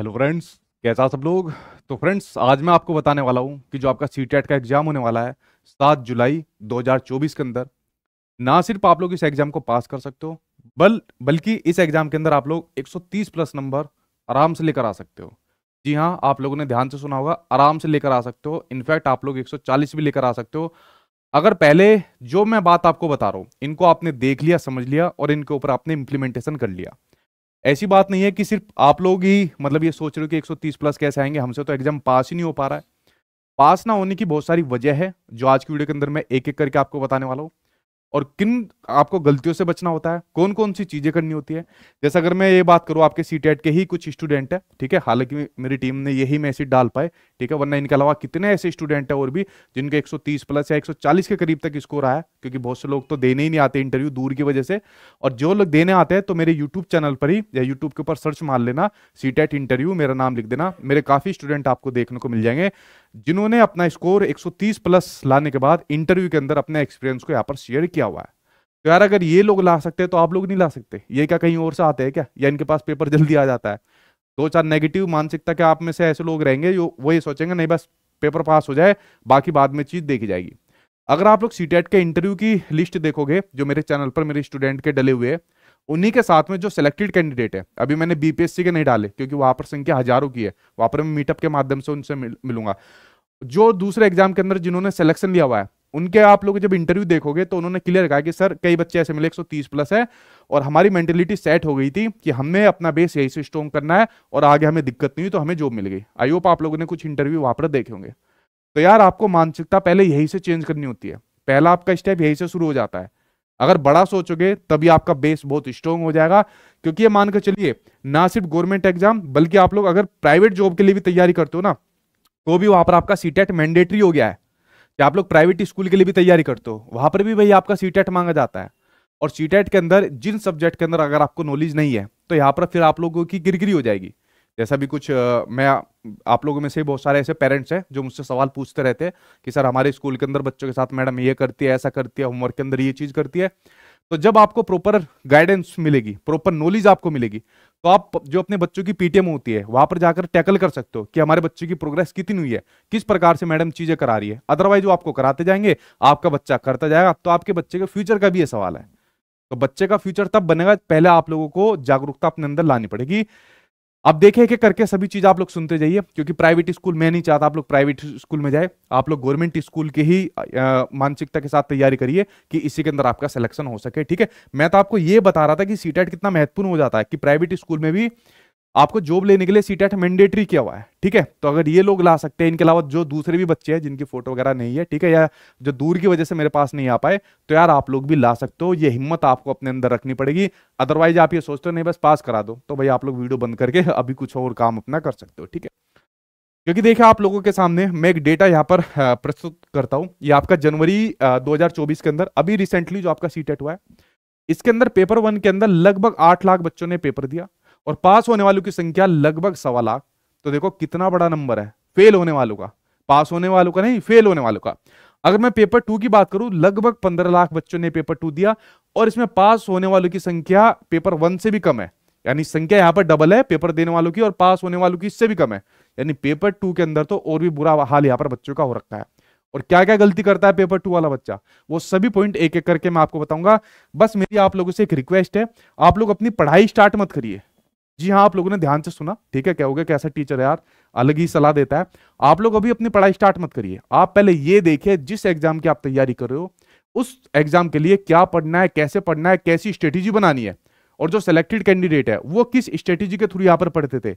Hello friends कैसा सब लोग तो फ्रेंड्स आज मैं आपको बताने वाला हूँ कि जो आपका सी का एग्ज़ाम होने वाला है सात जुलाई 2024 के अंदर ना सिर्फ आप लोग इस एग्ज़ाम को पास कर सकते हो बल बल्कि इस एग्ज़ाम के अंदर आप लोग 130 प्लस नंबर आराम से लेकर आ सकते हो जी हाँ आप लोगों ने ध्यान से सुना होगा आराम से लेकर आ सकते हो इनफैक्ट आप लोग एक भी लेकर आ सकते हो अगर पहले जो मैं बात आपको बता रहा हूँ इनको आपने देख लिया समझ लिया और इनके ऊपर आपने इम्प्लीमेंटेशन कर लिया ऐसी बात नहीं है कि सिर्फ आप लोग ही मतलब ये सोच रहे हो कि 130 प्लस कैसे आएंगे हमसे तो एग्जाम पास ही नहीं हो पा रहा है पास ना होने की बहुत सारी वजह है जो आज की वीडियो के अंदर मैं एक एक करके आपको बताने वाला हूँ और किन आपको गलतियों से बचना होता है कौन कौन सी चीजें करनी होती है जैसे अगर मैं ये बात करूं आपके सी के ही कुछ स्टूडेंट है ठीक है हालांकि मेरी टीम ने यही मैसेज डाल पाए ठीक है वरना इनके अलावा कितने ऐसे स्टूडेंट है और भी जिनके 130 प्लस या 140 के करीब तक स्कोर आया क्योंकि बहुत से लोग तो देने ही नहीं आते इंटरव्यू दूर की वजह से और जो लोग देने आते हैं तो मेरे यूट्यूब चैनल पर ही या यूट्यूब के ऊपर सर्च मार लेना सी इंटरव्यू मेरा नाम लिख देना मेरे काफी स्टूडेंट आपको देखने को मिल जाएंगे जिन्होंने अपना स्कोर एक प्लस लाने के बाद इंटरव्यू के अंदर अपने एक्सपीरियंस को यहाँ पर शेयर किया क्या हुआ है तो यार अगर ये लोग ला सकते हैं तो आप लोग नहीं ला सकते ये क्या कहीं और से आते हैं क्या या इनके पास पेपर जल्दी आ जाता है दो चार नेगेटिव मानसिकता के आप में से ऐसे लोग रहेंगे जो वो ये सोचेंगे नहीं बस पेपर पास हो जाए बाकी बाद में चीज़ देखी जाएगी अगर आप लोग सी के इंटरव्यू की लिस्ट देखोगे जो मेरे चैनल पर मेरे स्टूडेंट के डले हुए हैं उन्हीं के साथ में जो सिलेक्टेड कैंडिडेट है अभी मैंने बीपीएससी के नहीं डाले क्योंकि वहां पर संख्या हजारों की है वहां पर मैं मीटअप के माध्यम से उनसे मिल, मिलूंगा जो दूसरे एग्जाम के अंदर जिन्होंने सिलेक्शन लिया हुआ है उनके आप लोग जब इंटरव्यू देखोगे तो उन्होंने क्लियर कहा कि सर कई बच्चे ऐसे मिले 130 प्लस है और हमारी मेंटेलिटी सेट हो गई थी कि हमें अपना बेस यही से स्ट्रॉन्ग करना है और आगे हमें दिक्कत नहीं हुई तो हमें जॉब मिल गई आई होप आप लोगों ने कुछ इंटरव्यू वहां पर देखे होंगे तो यार आपको मानसिकता पहले यही से चेंज करनी होती है पहला आपका स्टेप यही से शुरू हो जाता है अगर बड़ा सोचोगे तभी आपका बेस बहुत स्ट्रांग हो जाएगा क्योंकि ये मानकर चलिए ना सिर्फ गवर्नमेंट एग्जाम बल्कि आप लोग अगर प्राइवेट जॉब के लिए भी तैयारी करते हो ना तो भी वहां पर आपका सीटेट मैंडेटरी e हो गया है कि आप लोग प्राइवेट स्कूल के लिए भी तैयारी करते हो वहाँ पर भी भाई आपका सी मांगा जाता है और सी के अंदर जिन सब्जेक्ट के अंदर अगर आपको नॉलेज नहीं है तो यहाँ पर फिर आप लोगों की गिरगिरी हो जाएगी जैसा भी कुछ मैं आप लोगों में से बहुत सारे ऐसे पेरेंट्स हैं जो मुझसे सवाल पूछते रहते हैं कि सर हमारे स्कूल के अंदर बच्चों के साथ मैडम ये करती है ऐसा करती है होमवर्क के अंदर ये चीज़ करती है तो जब आपको प्रॉपर गाइडेंस मिलेगी प्रॉपर नॉलेज आपको मिलेगी तो आप जो अपने बच्चों की पीटीएम होती है वहां पर जाकर टैकल कर सकते हो कि हमारे बच्चे की प्रोग्रेस कितनी हुई है किस प्रकार से मैडम चीजें करा रही है अदरवाइज वो आपको कराते जाएंगे आपका बच्चा करता जाएगा तो आपके बच्चे के फ्यूचर का भी यह सवाल है तो बच्चे का फ्यूचर तब बनेगा पहले आप लोगों को जागरूकता अपने अंदर लानी पड़ेगी अब देखे एक करके सभी चीज आप लोग सुनते जाइए क्योंकि प्राइवेट स्कूल मैं नहीं चाहता आप लोग प्राइवेट स्कूल में जाए आप लोग गवर्नमेंट स्कूल की ही मानसिकता के साथ तैयारी करिए कि इसी के अंदर आपका सिलेक्शन हो सके ठीक है मैं तो आपको ये बता रहा था कि सीटेट e कितना महत्वपूर्ण हो जाता है कि प्राइवेट स्कूल में भी आपको जॉब लेने के लिए सी टेट मैंडेटरी किया हुआ है ठीक है तो अगर ये लोग ला सकते हैं इनके अलावा जो दूसरे भी बच्चे हैं जिनकी फोटो वगैरह नहीं है ठीक है या जो दूर की वजह से मेरे पास नहीं आ पाए तो यार आप लोग भी ला सकते हो ये हिम्मत आपको अपने अंदर रखनी पड़ेगी अदरवाइज आप ये सोचते हो नहीं बस पास करा दो तो भाई आप लोग वीडियो बंद करके अभी कुछ और काम अपना कर सकते हो ठीक है क्योंकि देखिए आप लोगों के सामने मैं एक डेटा यहाँ पर प्रस्तुत करता हूँ ये आपका जनवरी दो के अंदर अभी रिसेंटली जो आपका सी हुआ है इसके अंदर पेपर वन के अंदर लगभग आठ लाख बच्चों ने पेपर दिया और पास होने वालों की संख्या लगभग सवा लाख तो देखो कितना बड़ा नंबर है फेल होने वालों का पास होने वालों का नहीं फेल होने वालों का अगर मैं पेपर टू की बात करूं लगभग पंद्रह लाख बच्चों ने पेपर टू दिया और इसमें पास होने वालों की संख्या पेपर वन से भी कम है यानी संख्या यहाँ पर डबल है पेपर देने वालों की और पास होने वालों की इससे भी कम है यानी पेपर टू के अंदर तो और भी बुरा हाल यहाँ पर बच्चों का हो रखा है और क्या क्या गलती करता है पेपर टू वाला बच्चा वो सभी पॉइंट एक एक करके मैं आपको बताऊंगा बस मेरी आप लोगों से एक रिक्वेस्ट है आप लोग अपनी पढ़ाई स्टार्ट मत करिए जी हाँ आप लोगों ने ध्यान से सुना ठीक है क्या हो गया कैसा टीचर है यार अलग ही सलाह देता है आप लोग अभी अपनी पढ़ाई स्टार्ट मत करिए आप पहले ये देखिए जिस एग्जाम की आप तैयारी कर रहे हो उस एग्जाम के लिए क्या पढ़ना है कैसे पढ़ना है कैसी स्ट्रेटेजी बनानी है और जो सिलेक्टेड कैंडिडेट है वो किस स्ट्रेटेजी के थ्रू यहाँ पर पढ़ते थे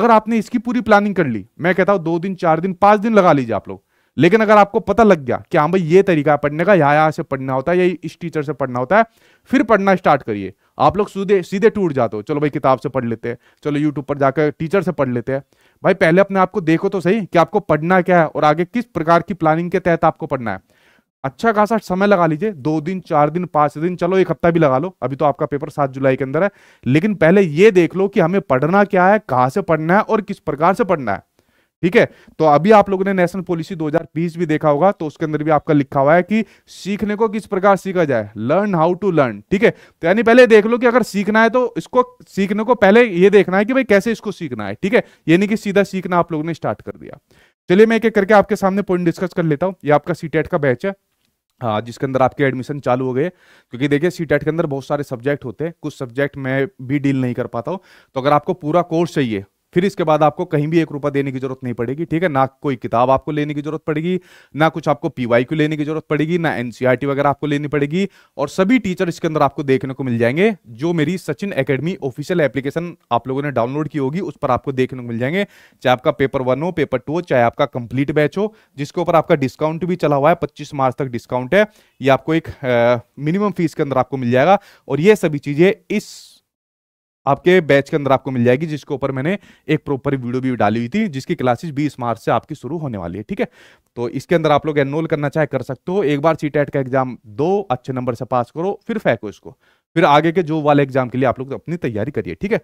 अगर आपने इसकी पूरी प्लानिंग कर ली मैं कहता हूँ दो दिन चार दिन पांच दिन लगा लीजिए आप लोग लेकिन अगर आपको पता लग गया कि हाँ भाई ये तरीका है पढ़ने का यहाँ यहाँ से पढ़ना होता है या इस टीचर से पढ़ना होता है फिर पढ़ना स्टार्ट करिए आप लोग सीधे सीधे टूट जाते हो चलो भाई किताब से पढ़ लेते हैं चलो यूट्यूब पर जाकर टीचर से पढ़ लेते हैं भाई पहले अपने आपको देखो तो सही कि आपको पढ़ना क्या है और आगे किस प्रकार की प्लानिंग के तहत आपको पढ़ना है अच्छा खासा समय लगा लीजिए दो दिन चार दिन पांच दिन चलो एक हफ्ता भी लगा लो अभी तो आपका पेपर सात जुलाई के अंदर है लेकिन पहले ये देख लो कि हमें पढ़ना क्या है कहाँ से पढ़ना है और किस प्रकार से पढ़ना है ठीक है तो अभी आप लोगों ने नेशनल पॉलिसी 2020 भी देखा होगा तो उसके अंदर भी आपका लिखा हुआ है कि सीखने को किस प्रकार सीखा जाए लर्न हाउ टू लर्न ठीक है तो यानी पहले देख लो कि अगर सीखना है तो इसको सीखने को पहले ये देखना है कि भाई कैसे इसको सीखना है ठीक है यानी कि सीधा सीखना आप लोगों ने स्टार्ट कर दिया चलिए मैं एक एक करके आपके सामने पॉइंट डिस्कस कर लेता हूँ ये आपका सी का बैच है हाँ जिसके अंदर आपके एडमिशन चालू हो गए क्योंकि देखिए सी के अंदर बहुत सारे सब्जेक्ट होते हैं कुछ सब्जेक्ट मैं भी डील नहीं कर पाता हूँ तो अगर आपको पूरा कोर्स चाहिए फिर इसके बाद आपको कहीं भी एक रुपया देने की जरूरत नहीं पड़ेगी ठीक है ना कोई किताब आपको लेने की जरूरत पड़ेगी ना कुछ आपको पीवाई क्यू लेने की जरूरत पड़ेगी ना एनसीआरटी e वगैरह आपको लेनी पड़ेगी और सभी टीचर इसके अंदर आपको देखने को मिल जाएंगे जो मेरी सचिन अकेडमी ऑफिशियल एप्लीकेशन आप लोगों ने डाउनलोड की होगी उस पर आपको देखने को मिल जाएंगे चाहे आपका पेपर वन हो पेपर टू हो चाहे आपका कंप्लीट बैच हो जिसके ऊपर आपका डिस्काउंट भी चला हुआ है पच्चीस मार्च तक डिस्काउंट है ये आपको एक मिनिमम फीस के अंदर आपको मिल जाएगा और ये सभी चीजें इस आपके बैच के अंदर आपको मिल जाएगी जिसके ऊपर मैंने एक प्रॉपर वीडियो भी डाली हुई थी जिसकी क्लासेस 20 मार्च से आपकी शुरू होने वाली है ठीक है तो इसके अंदर आप लोग एनरोल करना चाहे कर सकते हो एक बार सी का एग्जाम दो अच्छे नंबर से पास करो फिर फेंको इसको फिर आगे के जो वाले एग्जाम के लिए आप लोग अपनी तैयारी करिए ठीक है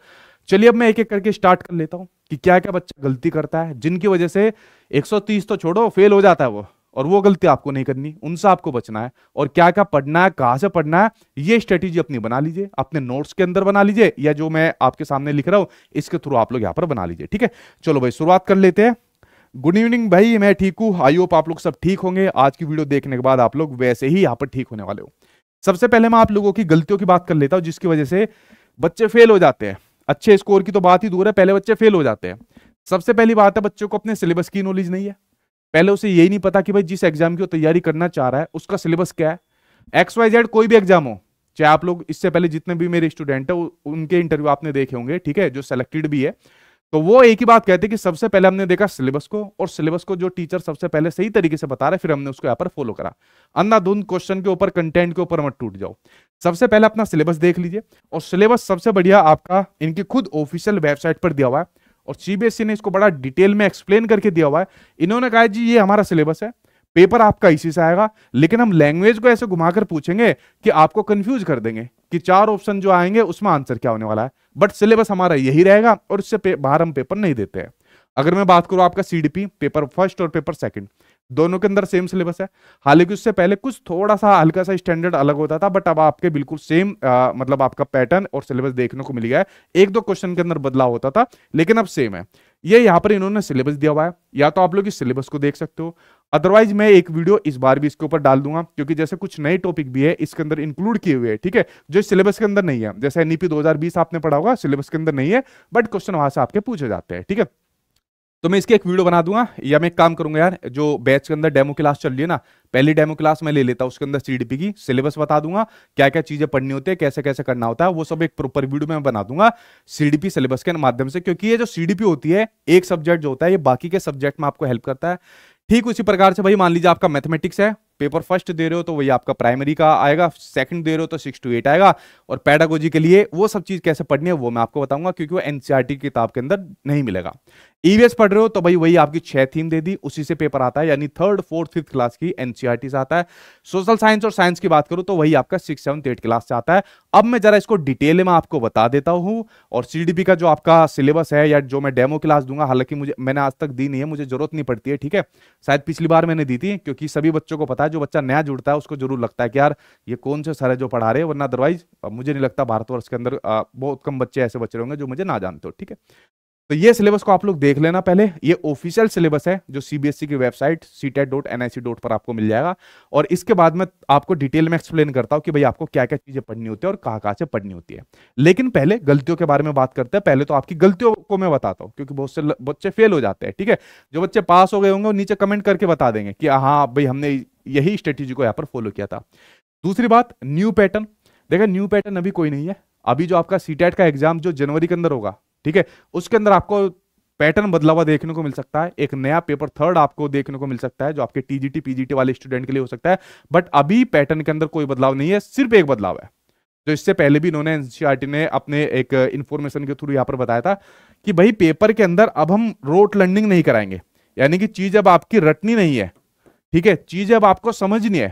चलिए अब मैं एक एक करके स्टार्ट कर लेता हूँ कि क्या क्या बच्चा गलती करता है जिनकी वजह से 130 तो छोड़ो फेल हो जाता है वो और वो गलती आपको नहीं करनी उनसे आपको बचना है और क्या क्या पढ़ना है कहाँ से पढ़ना है ये स्ट्रेटेजी अपनी बना लीजिए अपने नोट्स के अंदर बना लीजिए या जो मैं आपके सामने लिख रहा हूँ इसके थ्रू आप लोग यहाँ पर बना लीजिए ठीक है चलो भाई शुरुआत कर लेते हैं गुड इवनिंग भाई मैं ठीक हूँ आई होप आप लोग सब ठीक होंगे आज की वीडियो देखने के बाद आप लोग वैसे ही यहाँ पर ठीक होने वाले हो सबसे पहले मैं आप लोगों की गलतियों की बात कर लेता हूँ जिसकी वजह से बच्चे फेल हो जाते हैं अच्छे स्कोर की तो बात ही दूर है पहले बच्चे फेल हो जाते हैं सबसे पहली बात है बच्चों को अपने सिलेबस की नॉलेज नहीं है पहले उसे यही नहीं पता कि भाई जिस एग्जाम की वो तैयारी करना चाह रहा है उसका सिलेबस क्या है एक्स वाई जेड कोई भी एग्जाम हो चाहे आप लोग इससे पहले जितने भी मेरे स्टूडेंट है उनके इंटरव्यू आपने देखे होंगे ठीक है जो सेलेक्टेड भी है तो वो एक ही बात कहते हैं कि सबसे पहले हमने देखा सिलेबस को और सिलेबस को जो टीचर सबसे पहले सही तरीके से बता रहे फिर हमने उसको यहाँ पर फॉलो करा अंधाधुंध क्वेश्चन के ऊपर कंटेंट के ऊपर मत टूट जाओ सबसे पहले अपना सिलेबस देख लीजिए और सिलेबस सबसे बढ़िया आपका इनकी खुद ऑफिशियल वेबसाइट पर दिया हुआ है और सीबीएसई e ने इसको बड़ा डिटेल में एक्सप्लेन करके दिया हुआ है इन्होंने कहा जी ये हमारा सिलेबस है पेपर आपका इसी से आएगा लेकिन हम लैंग्वेज को ऐसे घुमाकर पूछेंगे कि आपको कंफ्यूज कर देंगे कि चार ऑप्शन जो आएंगे उसमें आंसर क्या होने वाला है बट सिलेबस हमारा यही रहेगा और इससे बाहर हम पेपर नहीं देते हैं अगर मैं बात करूं आपका सीडीपी पेपर फर्स्ट और पेपर सेकंड दोनों के अंदर सेम सिलेबस है हालांकि उससे पहले कुछ थोड़ा सा हल्का सा स्टैंडर्ड अलग होता था बट अब आपके बिल्कुल सेम आ, मतलब आपका पैटर्न और सिलेबस देखने को मिल गया है एक दो क्वेश्चन के अंदर बदलाव होता था लेकिन अब सेम है ये यहाँ पर इन्होंने सिलेबस दिया हुआ है या तो आप लोग इस सिलेबस को देख सकते हो अदरवाइज मैं एक वीडियो इस बार भी इसके ऊपर डाल दूंगा क्योंकि जैसे कुछ नए टॉपिक भी है इसके अंदर इंक्लूड किए हुए हैं ठीक है जो सिलेबस के अंदर नहीं है जैसे एनईपी e 2020 आपने पढ़ा होगा सिलेबस के अंदर नहीं है बट क्वेश्चन वहां से आपके पूछे जाते हैं ठीक है थीके? तो मैं इसकी एक वीडियो बना दूंगा या मैं एक काम करूंगा यार जो बैच के अंदर डेमो क्लास चल रही है ना पहली डेमो क्लास मैं ले लेता उसके अंदर सीडीपी की सिलेबस बता दूंगा क्या क्या चीजें पढ़नी होती है कैसे कैसे करना होता है वो सब एक प्रॉपर वीडियो में बना दूंगा सीडीपी सिलेबस के माध्यम से क्योंकि ये जो सीडीपी होती है एक सब्जेक्ट जो होता है ये बाकी के सब्जेक्ट में आपको हेल्प करता है ठीक उसी प्रकार से भाई मान लीजिए आपका मैथमेटिक्स है पेपर फर्स्ट दे रहे हो तो वही आपका प्राइमरी का आएगा सेकंड दे रहे हो तो सिक्स टू एट आएगा और पैडागोजी के लिए वो सब चीज कैसे पढ़नी है वो मैं आपको बताऊंगा क्योंकि वो एनसीआरटी e की किताब के अंदर नहीं मिलेगा ईवीएस e पढ़ रहे हो तो भाई वही आपकी छह थीम दे दी उसी से पेपर आता है यानी थर्ड फोर्थ फिफ्थ क्लास की एनसीआरटी e से आता है सोशल साइंस और साइंस की बात करूं तो वही आपका सिक्स सेवंथ एट क्लास से आता है अब मैं जरा इसको डिटेल में आपको बता देता हूं और सीडीपी का जो आपका सिलेबस है या जो मैं डेमो क्लास दूंगा हालांकि मुझे मैंने आज तक दी नहीं है मुझे जरूरत नहीं पड़ती है ठीक है शायद पिछली बार मैंने दी थी क्योंकि सभी बच्चों को पता है जो बच्चा नया जुड़ता है उसको जरूर लगता है कि यार ये कौन से सर है जो पढ़ा रहे हैं वरना अदरवाइज मुझे नहीं लगता भारतवर्ष के अंदर बहुत कम बच्चे ऐसे बच्चे होंगे जो मुझे ना जानते हो ठीक है तो ये सिलेबस को आप लोग देख लेना पहले ये ऑफिशियल सिलेबस है जो सीबीएसई e की website C TET dot dot पर आपको मिल जाएगा और इसके बाद में आपको डिटेल में एक्सप्लेन करता हूँ कि भाई आपको क्या क्या चीज़ें पढ़नी होती है और कहाँ कहाँ से पढ़नी होती है लेकिन पहले गलतियों के बारे में बात करते हैं पहले तो आपकी गलतियों को मैं बताता हूँ क्योंकि बहुत से बच्चे फेल हो जाते हैं ठीक है जो बच्चे पास हो गए होंगे वो नीचे कमेंट करके बता देंगे कि हाँ भाई हमने यही स्ट्रेटेजी को यहाँ पर फॉलो किया था दूसरी बात न्यू पैटर्न देखा न्यू पैटर्न अभी कोई नहीं है अभी जो आपका सी e का एग्जाम जो जनवरी के अंदर होगा ठीक है उसके अंदर आपको पैटर्न बदला हुआ देखने को मिल सकता है एक नया पेपर थर्ड आपको देखने को मिल सकता है जो आपके टीजीटी पीजीटी वाले स्टूडेंट के लिए हो सकता है बट अभी पैटर्न के अंदर कोई बदलाव नहीं है सिर्फ एक बदलाव है जो तो इससे पहले भी इन्होंने एनसीआरटी e ने अपने एक इन्फॉर्मेशन के थ्रू यहाँ पर बताया था कि भाई पेपर के अंदर अब हम रोट लर्निंग नहीं कराएंगे यानी कि चीज अब आपकी रटनी नहीं है ठीक है चीज अब आपको समझनी है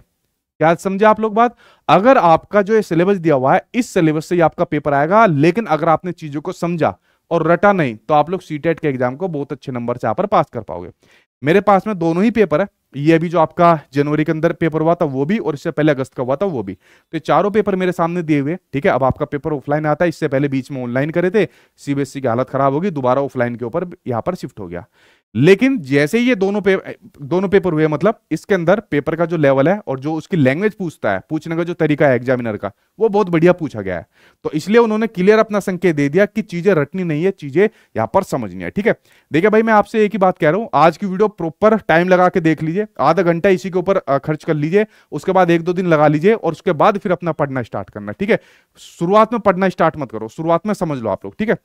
क्या समझे आप लोग बात अगर आपका जो सिलेबस दिया हुआ है इस सिलेबस से ही आपका पेपर आएगा लेकिन अगर आपने चीजों को समझा और रटा नहीं तो आप लोग सी e के एग्जाम को बहुत अच्छे नंबर से यहाँ पर पास कर पाओगे मेरे पास में दोनों ही पेपर है ये भी जो आपका जनवरी के अंदर पेपर हुआ था वो भी और इससे पहले अगस्त का हुआ था वो भी तो चारों पेपर मेरे सामने दिए हुए ठीक है अब आपका पेपर ऑफलाइन आता है इससे पहले बीच में ऑनलाइन करे थे सीबीएसई e की हालत खराब होगी दोबारा ऑफलाइन के ऊपर यहाँ पर शिफ्ट हो गया लेकिन जैसे ही ये दोनों पे दोनों पेपर हुए मतलब इसके अंदर पेपर का जो लेवल है और जो उसकी लैंग्वेज पूछता है पूछने का जो तरीका है एग्जामिनर का वो बहुत बढ़िया पूछा गया है तो इसलिए उन्होंने क्लियर अपना संकेत दे दिया कि चीजें रटनी नहीं है चीजें यहां पर समझनी है ठीक है देखिए भाई मैं आपसे एक ही बात कह रहा हूं आज की वीडियो प्रॉपर टाइम लगा के देख लीजिए आधा घंटा इसी के ऊपर खर्च कर लीजिए उसके बाद एक दो दिन लगा लीजिए और उसके बाद फिर अपना पढ़ना स्टार्ट करना ठीक है शुरुआत में पढ़ना स्टार्ट मत करो शुरुआत में समझ लो आप लोग ठीक है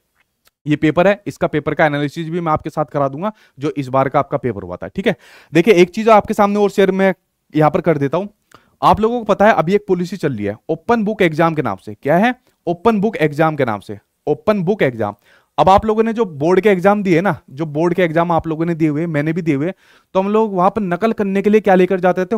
ये पेपर है इसका पेपर का एनालिसिस भी मैं आपके साथ करा दूंगा जो इस बार का आपका पेपर हुआ था ठीक है देखिए एक चीज आपके सामने और शेयर में यहां पर कर देता हूं आप लोगों को पता है अभी एक पॉलिसी चल रही है ओपन बुक एग्जाम के नाम से क्या है ओपन बुक एग्जाम के नाम से ओपन बुक एग्जाम अब आप लोगों ने जो बोर्ड के एग्जाम दिए ना जो बोर्ड के एग्जाम आप लोगों ने दिए हुए मैंने भी दिए हुए तो हम लोग वहां पर नकल करने के लिए क्या लेकर जाते थे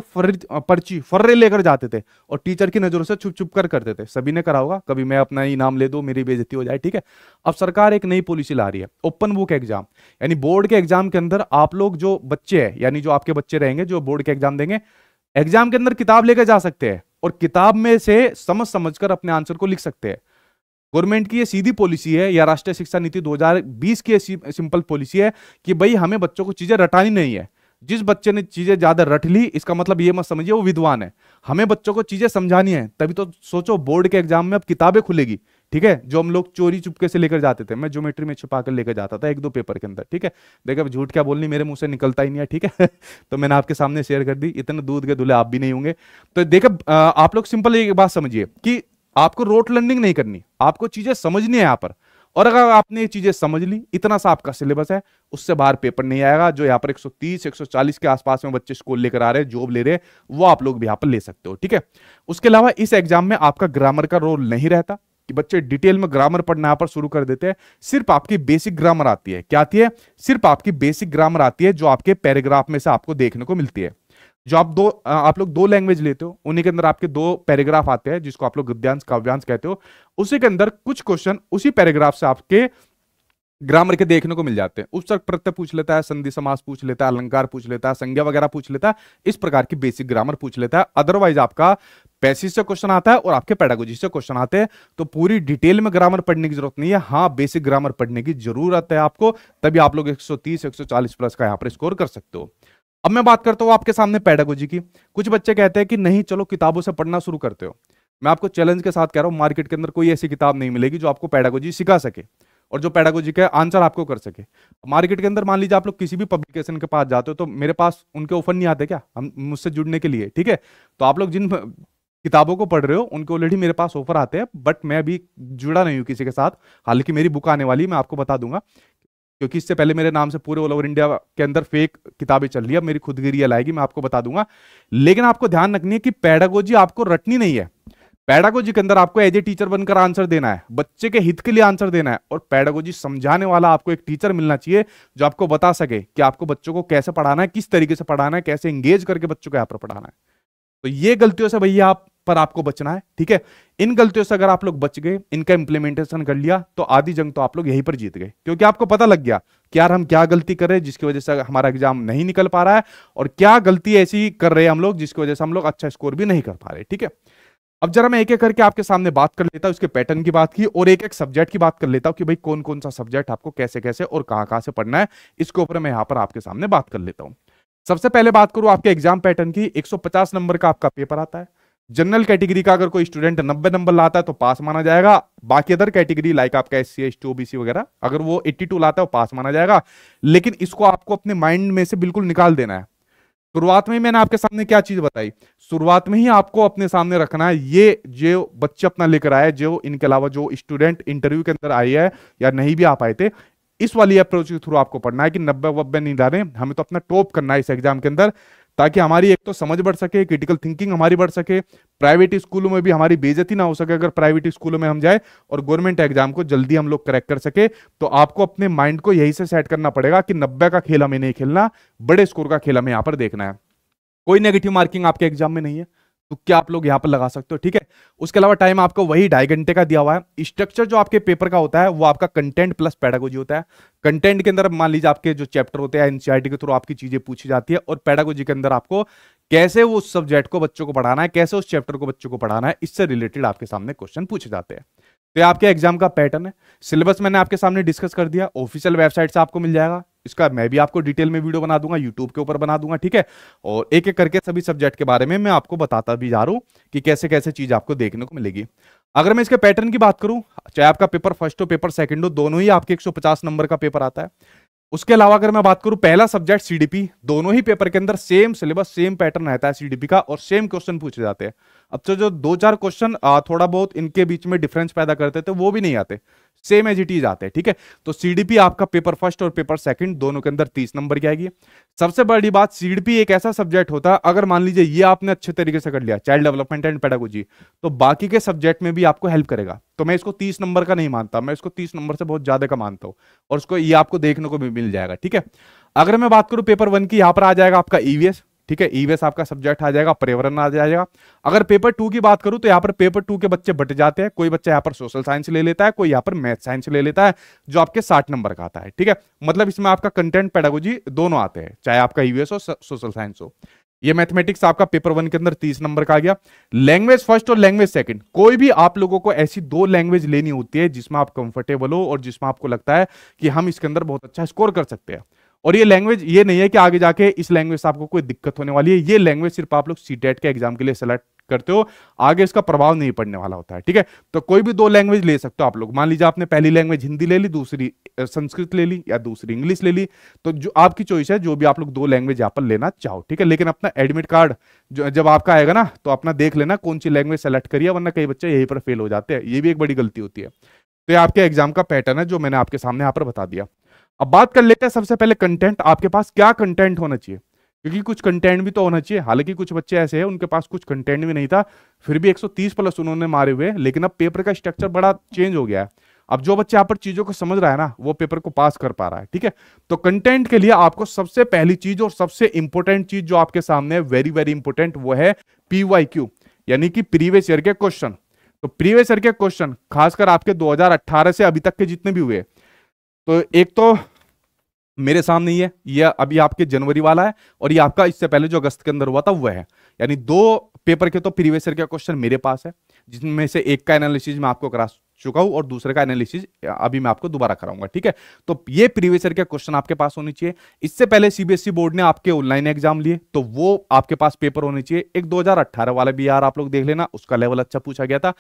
पर्ची फर्रे लेकर जाते थे और टीचर की नजरों से छुप छुप कर करते थे सभी ने करा होगा कभी मैं अपना ही नाम ले दो मेरी बेजती हो जाए ठीक है अब सरकार एक नई पॉलिसी ला रही है ओपन बुक एग्जाम यानी बोर्ड के एग्जाम के अंदर आप लोग जो बच्चे है यानी जो आपके बच्चे रहेंगे जो बोर्ड के एग्जाम देंगे एग्जाम के अंदर किताब लेकर जा सकते हैं और किताब में से समझ समझ कर अपने आंसर को लिख सकते हैं गवर्नमेंट की ये सीधी पॉलिसी है या राष्ट्रीय शिक्षा नीति 2020 की सिंपल पॉलिसी है कि भाई हमें बच्चों को चीजें रटानी नहीं है जिस बच्चे ने चीजें ज्यादा रट ली इसका मतलब ये मत समझिए वो विद्वान है हमें बच्चों को चीजें समझानी है तभी तो सोचो बोर्ड के एग्जाम में अब किताबें खुलेगी ठीक है जो हम लोग चोरी चुपके से लेकर जाते थे मैं ज्योमेट्री में छुपा कर लेकर जाता था एक दो पेपर के अंदर ठीक है देखो अब झूठ क्या बोलनी मेरे मुंह से निकलता ही नहीं है ठीक है तो मैंने आपके सामने शेयर कर दी इतने दूध के दूल्हे आप भी नहीं होंगे तो देखो आप लोग सिंपल एक बात समझिए कि आपको रोट लर्निंग नहीं करनी आपको चीजें समझनी है यहाँ पर और अगर आपने ये चीजें समझ ली इतना सा आपका सिलेबस है उससे बाहर पेपर नहीं आएगा जो यहाँ पर 130 140 के आसपास में बच्चे स्कूल लेकर आ रहे हैं जॉब ले रहे हैं वो आप लोग भी यहाँ पर ले सकते हो ठीक है उसके अलावा इस एग्जाम में आपका ग्रामर का रोल नहीं रहता कि बच्चे डिटेल में ग्रामर पढ़ना यहाँ पर शुरू कर देते हैं सिर्फ आपकी बेसिक ग्रामर आती है क्या आती है सिर्फ आपकी बेसिक ग्रामर आती है जो आपके पैराग्राफ में से आपको देखने को मिलती है जो आप दो आप लोग दो लैंग्वेज लेते हो उन्हीं के अंदर आपके दो पैराग्राफ आते हैं जिसको आप लोग गद्यांश काव्यांश कहते हो उसी के अंदर कुछ क्वेश्चन उसी पैराग्राफ से आपके ग्रामर के देखने को मिल जाते हैं उत्सर्ग प्रत्यय पूछ लेता है संधि समास पूछ लेता है अलंकार पूछ लेता है संज्ञा वगैरह पूछ लेता है इस प्रकार की बेसिक ग्रामर पूछ लेता है अदरवाइज आपका पैसिस से क्वेश्चन आता है और आपके पैडागोजी से क्वेश्चन आते हैं तो पूरी डिटेल में ग्रामर पढ़ने की जरूरत नहीं है हाँ बेसिक ग्रामर पढ़ने की जरूरत है आपको तभी आप लोग एक सौ प्लस का यहाँ पर स्कोर कर सकते हो अब मैं बात करता हूँ आपके सामने पैडागोजी की कुछ बच्चे कहते हैं कि नहीं चलो किताबों से पढ़ना शुरू करते हो मैं आपको चैलेंज के साथ कह रहा हूँ मार्केट के अंदर कोई ऐसी किताब नहीं मिलेगी जो आपको पैडागोजी सिखा सके और जो पैडागोजी का आंसर आपको कर सके मार्केट के अंदर मान लीजिए आप लोग किसी भी पब्लिकेशन के पास जाते हो तो मेरे पास उनके ऑफर नहीं आते क्या हम मुझसे जुड़ने के लिए ठीक है तो आप लोग जिन किताबों को पढ़ रहे हो उनके ऑलरेडी मेरे पास ऑफर आते हैं बट मैं अभी जुड़ा नहीं हूँ किसी के साथ हालांकि मेरी बुक आने वाली मैं आपको बता दूंगा क्योंकि इससे पहले मेरे नाम से पूरे ऑल ओवर इंडिया के अंदर फेक किताबें चल रही है मेरी खुद गिरी लाएगी मैं आपको बता दूंगा लेकिन आपको ध्यान रखनी है कि पैडागोजी आपको रटनी नहीं है पैडागोजी के अंदर आपको एज ए टीचर बनकर आंसर देना है बच्चे के हित के लिए आंसर देना है और पैडागोजी समझाने वाला आपको एक टीचर मिलना चाहिए जो आपको बता सके कि आपको बच्चों को कैसे पढ़ाना है किस तरीके से पढ़ाना है कैसे एंगेज करके बच्चों को यहाँ पर पढ़ाना है तो ये गलतियों से भैया आप पर आपको बचना है ठीक है इन गलतियों से अगर आप लोग बच गए इनका इंप्लीमेंटेशन कर लिया तो आधी जंग तो आप लोग यहीं पर जीत गए क्योंकि आपको पता लग गया कि यार हम क्या गलती कर रहे हैं जिसकी वजह से हमारा एग्जाम नहीं निकल पा रहा है और क्या गलती ऐसी कर रहे हैं हम लोग जिसकी वजह से हम लोग अच्छा स्कोर भी नहीं कर पा रहे ठीक है अब जरा मैं एक एक करके आपके सामने बात कर लेता हूँ उसके पैटर्न की बात की और एक एक सब्जेक्ट की बात कर लेता हूँ कि भाई कौन कौन सा सब्जेक्ट आपको कैसे कैसे और कहाँ कहाँ से पढ़ना है इसके ऊपर मैं यहाँ पर आपके सामने बात कर लेता हूँ सबसे पहले बात करूँ आपके एग्जाम पैटर्न की 150 नंबर का आपका पेपर आता है जनरल कैटेगरी का अगर कोई स्टूडेंट नब्बे नंबर लाता है तो पास माना जाएगा बाकी अदर कैटेगरी लाइक आपका S C S T OBC वगैरह अगर वो 82 लाता है वो पास माना जाएगा लेकिन इसको आपको अपने माइंड में से बिल्कुल निकाल देना है शुरुआत में ही मैंने आपके सामने क्या चीज बताई शुरुआत में ही आपको अपने सामने रखना है ये जो बच्चे अपना लेकर आए जो इनके अलावा जो स्टूडेंट इंटरव्यू के अंदर आई है या नहीं भी आ पाए थे इस वाली अप्रोच के थ्रू आपको पढ़ना है कि नब्बे वब्बे नहीं डाले हमें तो अपना टॉप करना है इस एग्जाम के अंदर ताकि हमारी एक तो समझ बढ़ सके क्रिटिकल थिंकिंग हमारी बढ़ सके प्राइवेट स्कूलों में भी हमारी बेजती ना हो सके अगर प्राइवेट स्कूलों में हम जाए और गवर्नमेंट एग्जाम को जल्दी हम लोग करेक्ट कर सके तो आपको अपने माइंड को यही से सेट करना पड़ेगा कि नब्बे का खेल हमें नहीं खेलना बड़े स्कोर का खेल हमें यहां पर देखना है कोई नेगेटिव मार्किंग आपके एग्जाम में नहीं है तो क्या आप लोग यहाँ पर लगा सकते हो ठीक है उसके अलावा टाइम आपको वही ढाई घंटे का दिया हुआ है स्ट्रक्चर जो आपके पेपर का होता है वो आपका कंटेंट प्लस पैडागोजी होता है कंटेंट के अंदर मान लीजिए आपके जो चैप्टर होते हैं एनसीआरटी के थ्रू आपकी चीजें पूछी जाती है और पैडागोजी के अंदर आपको कैसे वो उस सब्जेक्ट को बच्चों को पढ़ाना है कैसे उस चैप्टर को बच्चों को पढ़ाना है इससे रिलेटेड आपके सामने क्वेश्चन पूछे जाते हैं तो ये आपके एग्जाम का पैटर्न है सिलेबस मैंने आपके सामने डिस्कस कर दिया ऑफिशियल वेबसाइट से आपको मिल जाएगा इसका मैं भी आपको डिटेल में वीडियो बना दूंगा यूट्यूब के ऊपर बना दूंगा ठीक है और एक एक करके सभी सब्जेक्ट के बारे में मैं आपको बताता भी जा रहा हूं कि कैसे कैसे चीज आपको देखने को मिलेगी अगर मैं इसके पैटर्न की बात करूं चाहे आपका पेपर फर्स्ट हो पेपर सेकंड हो दोनों ही आपके 150 नंबर का पेपर आता है उसके अलावा अगर मैं बात करूं पहला सब्जेक्ट सीडीपी दोनों ही पेपर के अंदर सेम सिलेबस सेम पैटर्न रहता है सीडीपी का और सेम क्वेश्चन पूछे जाते हैं अब तो जो दो चार क्वेश्चन थोड़ा बहुत इनके बीच में डिफरेंस पैदा करते थे वो भी नहीं आते सेम एज इट इज आते हैं ठीक है तो सीडीपी आपका पेपर फर्स्ट और पेपर सेकंड दोनों के अंदर तीस नंबर की आएगी सबसे बड़ी बात सीडीपी एक ऐसा सब्जेक्ट होता है अगर मान लीजिए ये आपने अच्छे तरीके से कर लिया चाइल्ड डेवलपमेंट एंड पेडागोजी तो बाकी के सब्जेक्ट में भी आपको हेल्प करेगा तो मैं इसको तीस नंबर का नहीं मानता मैं इसको तीस नंबर से बहुत ज्यादा का मानता हूँ और उसको ये आपको देखने को भी मिल जाएगा ठीक है अगर मैं बात करूं पेपर वन की यहां पर आ जाएगा आपका ईवीएस e ठीक है ईवेस e आपका सब्जेक्ट आ जाएगा पर्यावरण आ जाएगा अगर पेपर टू की बात करूं तो यहाँ पर पेपर टू के बच्चे बट जाते हैं कोई बच्चा यहाँ पर सोशल साइंस ले लेता है कोई यहाँ पर मैथ साइंस ले लेता है जो आपके साठ नंबर का आता है ठीक है मतलब इसमें आपका कंटेंट पेडागोजी दोनों आते हैं चाहे आपका ईवीएस e हो सोशल साइंस हो ये मैथमेटिक्स आपका पेपर वन के अंदर तीस नंबर का आ गया लैंग्वेज फर्स्ट और लैंग्वेज सेकंड कोई भी आप लोगों को ऐसी दो लैंग्वेज लेनी होती है जिसमें आप कंफर्टेबल हो और जिसमें आपको लगता है कि हम इसके अंदर बहुत अच्छा स्कोर कर सकते हैं और ये लैंग्वेज ये नहीं है कि आगे जाके इस लैंग्वेज से आपको कोई दिक्कत होने वाली है ये लैंग्वेज सिर्फ आप लोग सी के एग्जाम के लिए सेलेक्ट करते हो आगे इसका प्रभाव नहीं पड़ने वाला होता है ठीक है तो कोई भी दो लैंग्वेज ले सकते हो आप लोग मान लीजिए आपने पहली लैंग्वेज हिंदी ले ली दूसरी संस्कृत ले ली या दूसरी इंग्लिश ले ली तो जो आपकी चॉइस है जो भी आप लोग दो लैंग्वेज यहाँ पर लेना चाहो ठीक है लेकिन अपना एडमिट कार्ड जब आपका आएगा ना तो अपना देख लेना कौन सी लैंग्वेज सेलेक्ट करिए वरना कई बच्चे यहीं पर फेल हो जाते हैं ये भी एक बड़ी गलती होती है तो ये आपके एग्जाम का पैटर्न है जो मैंने आपके सामने यहाँ पर बता दिया अब बात कर लेते हैं सबसे पहले कंटेंट आपके पास क्या कंटेंट होना चाहिए क्योंकि कुछ कंटेंट भी तो होना चाहिए हालांकि कुछ बच्चे ऐसे हैं उनके पास कुछ कंटेंट भी नहीं था फिर भी 130 प्लस उन्होंने मारे हुए लेकिन अब पेपर का स्ट्रक्चर बड़ा चेंज हो गया है अब जो बच्चे यहाँ पर चीजों को समझ रहा है ना वो पेपर को पास कर पा रहा है ठीक है तो कंटेंट के लिए आपको सबसे पहली चीज और सबसे इंपॉर्टेंट चीज जो आपके सामने है वेरी वेरी इंपॉर्टेंट वो है पी यानी कि प्रीवियस ईयर के क्वेश्चन तो प्रीवियस ईयर के क्वेश्चन खासकर आपके दो से अभी तक के जितने भी हुए तो एक तो मेरे सामने ही ये यह अभी आपके जनवरी वाला है और ये आपका इससे पहले जो अगस्त के अंदर हुआ था वह है यानी दो पेपर के तो प्रीवियस के क्वेश्चन मेरे पास है जिसमें से एक का एनालिसिस मैं आपको करा चुका हूं और दूसरे का एनालिसिस अभी मैं आपको दोबारा कराऊंगा ठीक है तो ये प्रीवियस के क्वेश्चन आपके पास होने चाहिए इससे पहले सीबीएसई बोर्ड e ने आपके ऑनलाइन एग्जाम लिए तो वो आपके पास पेपर होने चाहिए एक दो वाला भी यार आप लोग देख लेना उसका लेवल अच्छा पूछा गया था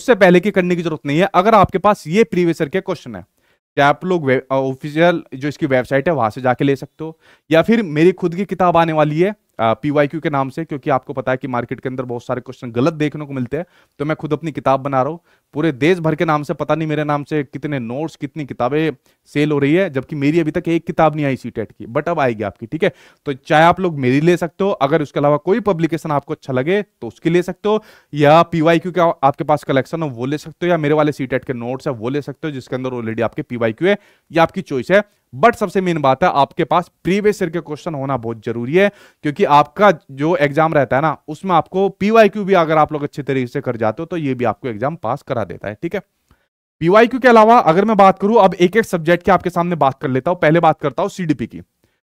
उससे पहले की करने की जरूरत नहीं है अगर आपके पास ये प्रीवियस के क्वेश्चन है क्या आप लोग ऑफिशियल जो इसकी वेबसाइट है वहाँ से जाके ले सकते हो या फिर मेरी खुद की किताब आने वाली है पी वाई क्यू के नाम से क्योंकि आपको पता है कि मार्केट के अंदर बहुत सारे क्वेश्चन गलत देखने को मिलते हैं तो मैं खुद अपनी किताब बना रहा हूँ पूरे देश भर के नाम से पता नहीं मेरे नाम से कितने नोट्स कितनी किताबें सेल हो रही है जबकि मेरी अभी तक एक किताब नहीं आई सी टेट e की बट अब आएगी आपकी ठीक है तो चाहे आप लोग मेरी ले सकते हो अगर उसके अलावा कोई पब्लिकेशन आपको अच्छा लगे तो उसकी ले सकते हो या पीवाई क्यू का आपके पास कलेक्शन हो वो ले सकते हो या मेरे वाले सी टेट e के नोट्स है वो ले सकते हो जिसके अंदर ऑलरेडी आपके पीवाई क्यू है या आपकी चॉइस है बट सबसे मेन बात है आपके पास प्रीवियस ईयर के क्वेश्चन होना बहुत जरूरी है क्योंकि आपका जो एग्जाम रहता है ना उसमें आपको पीवाईक्यू भी अगर आप लोग अच्छे तरीके से कर जाते हो तो ये भी आपको एग्जाम पास करा देता है ठीक है पीवाईक्यू के अलावा अगर मैं बात करूं अब एक एक सब्जेक्ट की आपके सामने बात कर लेता हूं पहले बात करता हूं सीडीपी की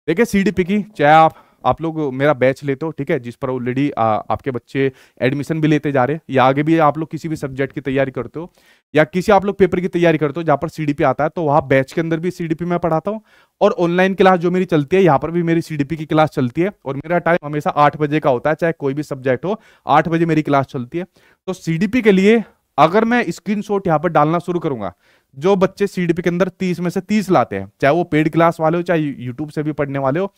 देखिए सीडीपी की चाहे आप आप लोग मेरा बैच लेते हो ठीक है जिस पर ऑलरेडी आपके बच्चे एडमिशन भी लेते जा रहे हैं या आगे भी आप लोग किसी भी सब्जेक्ट की तैयारी करते हो या किसी आप लोग पेपर की तैयारी करते हो जहाँ पर सी आता है तो वहाँ बैच के अंदर भी सी मैं पढ़ाता हूँ और ऑनलाइन क्लास जो मेरी चलती है यहाँ पर भी मेरी सी की क्लास चलती है और मेरा टाइम हमेशा आठ बजे का होता है चाहे कोई भी सब्जेक्ट हो आठ बजे मेरी क्लास चलती है तो सी के लिए अगर मैं स्क्रीन शॉट यहाँ पर डालना शुरू करूंगा जो बच्चे सी के अंदर तीस में से तीस लाते हैं चाहे वो पेड क्लास वाले हो चाहे यूट्यूब से भी पढ़ने वाले हो